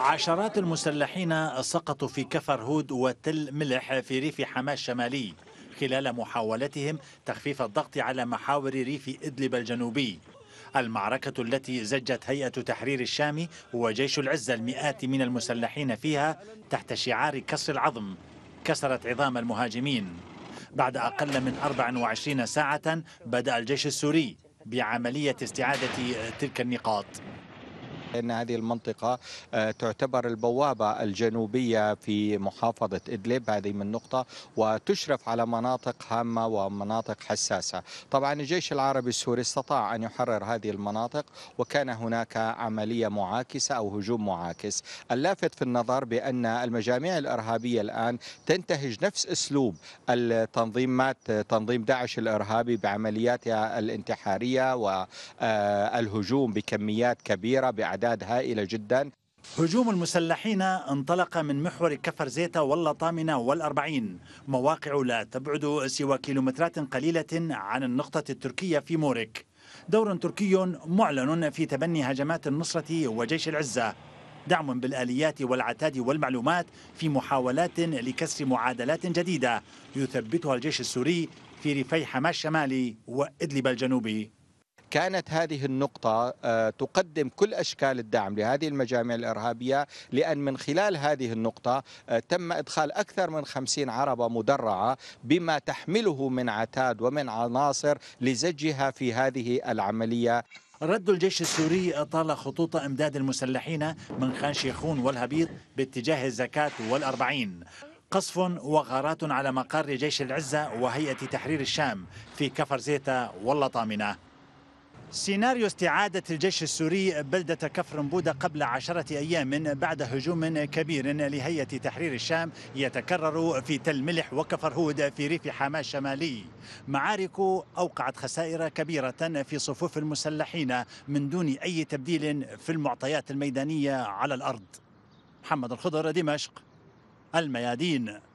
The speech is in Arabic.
عشرات المسلحين سقطوا في كفر هود وتل ملح في ريف حماه الشمالي خلال محاولتهم تخفيف الضغط على محاور ريف إدلب الجنوبي المعركة التي زجت هيئة تحرير الشام وجيش العزة المئات من المسلحين فيها تحت شعار كسر العظم كسرت عظام المهاجمين بعد أقل من 24 ساعة بدأ الجيش السوري بعملية استعادة تلك النقاط أن هذه المنطقة آه، تعتبر البوابة الجنوبية في محافظة إدلب هذه من نقطة وتشرف على مناطق هامة ومناطق حساسة طبعا الجيش العربي السوري استطاع أن يحرر هذه المناطق وكان هناك عملية معاكسة أو هجوم معاكس اللافت في النظر بأن المجاميع الإرهابية الآن تنتهج نفس أسلوب التنظيمات تنظيم داعش الإرهابي بعملياتها الانتحارية والهجوم آه، بكميات كبيرة بعد أعداد هائله جدا هجوم المسلحين انطلق من محور كفر زيتا واللطامنة والأربعين مواقع لا تبعد سوى كيلومترات قليلة عن النقطة التركية في مورك دور تركي معلن في تبني هجمات النصرة وجيش العزة دعم بالآليات والعتاد والمعلومات في محاولات لكسر معادلات جديدة يثبتها الجيش السوري في ريفي حماة الشمالي وإدلب الجنوبي كانت هذه النقطة آه، تقدم كل أشكال الدعم لهذه المجاميع الإرهابية لأن من خلال هذه النقطة آه، تم إدخال أكثر من خمسين عربة مدرعة بما تحمله من عتاد ومن عناصر لزجها في هذه العملية رد الجيش السوري أطال خطوط إمداد المسلحين من خان شيخون والهبيط باتجاه الزكاة والأربعين قصف وغارات على مقر جيش العزة وهيئة تحرير الشام في كفر زيتا واللطامنة سيناريو استعادة الجيش السوري بلدة كفر بودة قبل عشرة أيام بعد هجوم كبير لهيئة تحرير الشام يتكرر في تل ملح وكفر هود في ريف حماة الشمالي معارك أوقعت خسائر كبيرة في صفوف المسلحين من دون أي تبديل في المعطيات الميدانية على الأرض محمد الخضر دمشق الميادين